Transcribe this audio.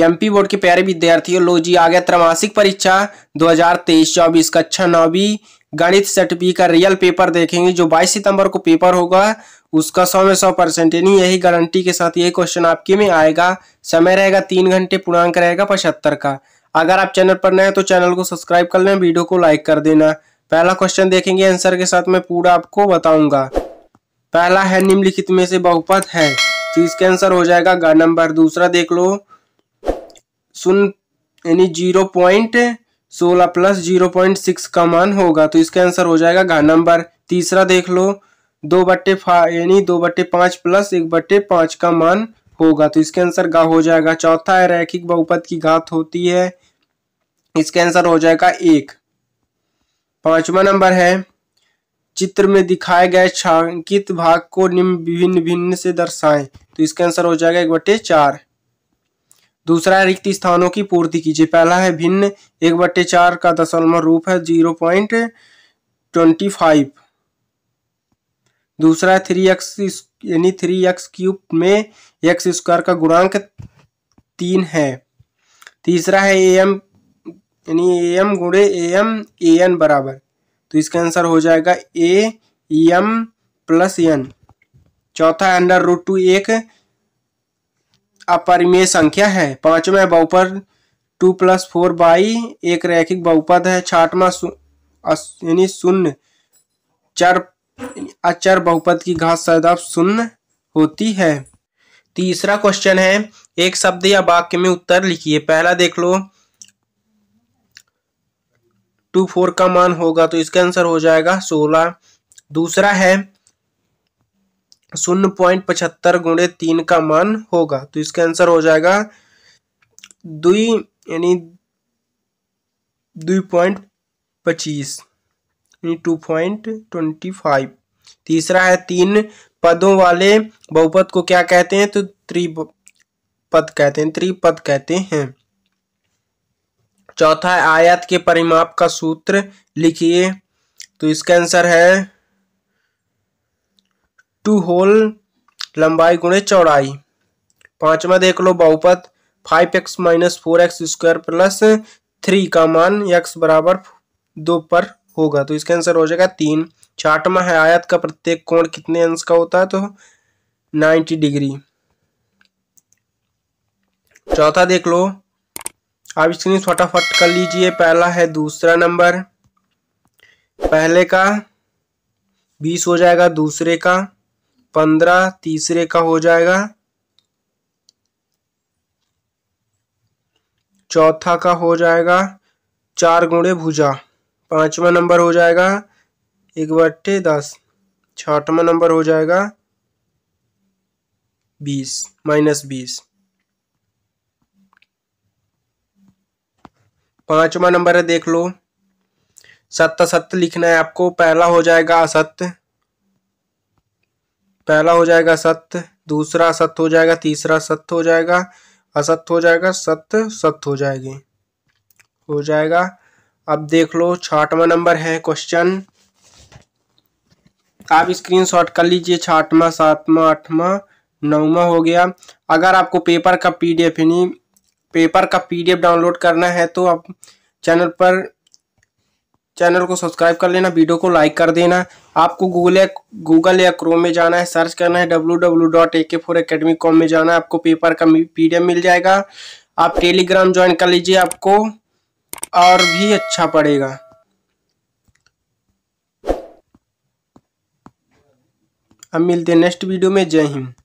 MP board के प्यारे विद्यार्थियों लो जी आ गया त्रमासिक परीक्षा 2023 चौबीस कक्षा नौवीं गणित सेट बी का रियल पेपर देखेंगे जो 22 सितंबर को पेपर होगा उसका सौ में सौ परसेंट यानी यही गारंटी के साथ यही क्वेश्चन आपके में आएगा समय रहेगा तीन घंटे पूर्णांक रहेगा पचहत्तर का अगर आप चैनल पर नए तो चैनल को सब्सक्राइब कर लें वीडियो को लाइक कर देना पहला क्वेश्चन देखेंगे आंसर के साथ मैं पूरा आपको बताऊंगा पहला है निम्नलिखित में से बहुपद है तो इसका आंसर हो जाएगा गा नंबर दूसरा देख लो शून्य यानी जीरो पॉइंट सोलह प्लस जीरो पॉइंट सिक्स का मान होगा तो इसका आंसर हो जाएगा घा नंबर तीसरा देख लो दो बट्टे यानी दो बट्टे पाँच प्लस एक बट्टे पाँच का मान होगा तो इसका आंसर घा हो जाएगा चौथा है रैखिक बहुपद की घात होती है इसका आंसर हो जाएगा एक पांचवा नंबर है चित्र में दिखाए गए छांकित भाग को निम्न विभिन्न भिन्न से दर्शाएं तो इसका आंसर हो जाएगा एक बटे चार दूसरा रिक्त स्थानों की पूर्ति कीजिए पहला है भिन्न एक बट्टे चार का दशमलव रूप है जीरो पॉइंट ट्वेंटी फाइव दूसरा है थ्री एक्स यानी थ्री एक्स क्यूब में एक्स स्क्वायर का गुणांक तीन है तीसरा है ए एम यानी ए एम गुणे ए एम ए एन बराबर तो इसका आंसर हो जाएगा ए एम प्लस एन चौथा अंडर रूट टू एक अपरिमेय संख्या है पांचवा बहुपद टू प्लस फोर बाई एक रैखिक बहुपद है छठवा यानी शून्य चर अचर बहुपद की घात सदा शून्य होती है तीसरा क्वेश्चन है एक शब्द या वाक्य में उत्तर लिखिए पहला देख लो टू फोर का मान होगा तो इसका आंसर हो जाएगा सोलह दूसरा है शून्य पॉइंट पचहत्तर गुणे तीन का मान होगा तो इसका आंसर हो जाएगा दुई यानी दुई पॉइंट पच्चीस यानी टू पॉइंट ट्वेंटी फाइव तीसरा है तीन पदों वाले बहुपद को क्या कहते हैं तो त्रिपद कहते हैं त्रिपद कहते हैं चौथा है आयत के परिमाप का सूत्र लिखिए तो इसका आंसर है टू होल लंबाई गुणे चौड़ाई पांचवा देख लो बहुपत five x minus four x square plus three का मान एक्स बराबर दो पर होगा तो इसका आंसर हो जाएगा तीन छाटवा है आयत का प्रत्येक कोण कितने अंश का होता है तो नाइन्टी डिग्री चौथा देख लो आप इसकी फटाफट कर लीजिए पहला है दूसरा नंबर पहले का बीस हो जाएगा दूसरे का पंद्रह तीसरे का हो जाएगा चौथा का हो जाएगा चार गुणे भुजा पांचवा नंबर हो जाएगा एक बट्टे दस छठवा नंबर हो जाएगा बीस माइनस बीस पांचवा नंबर है देख लो सत्य सत्य लिखना है आपको पहला हो जाएगा असत्य पहला हो जाएगा सत्य दूसरा सत्य हो जाएगा तीसरा सत्य हो जाएगा असत्य हो जाएगा सत्य सत्य हो जाएगी हो जाएगा अब देख लो छठवा नंबर है क्वेश्चन आप स्क्रीनशॉट कर लीजिए छठवा सातवा आठवा नौवा हो गया अगर आपको पेपर का पीडीएफ यानी पेपर का पीडीएफ डाउनलोड करना है तो आप चैनल पर चैनल को सब्सक्राइब कर लेना वीडियो को लाइक कर देना आपको गूगल या गूगल या क्रोम में जाना है सर्च करना है डब्लू डॉट ए के फोर अकेडमी कॉम में जाना है आपको पेपर का पी मिल जाएगा आप टेलीग्राम ज्वाइन कर लीजिए आपको और भी अच्छा पड़ेगा अब मिलते हैं नेक्स्ट वीडियो में जय हिंद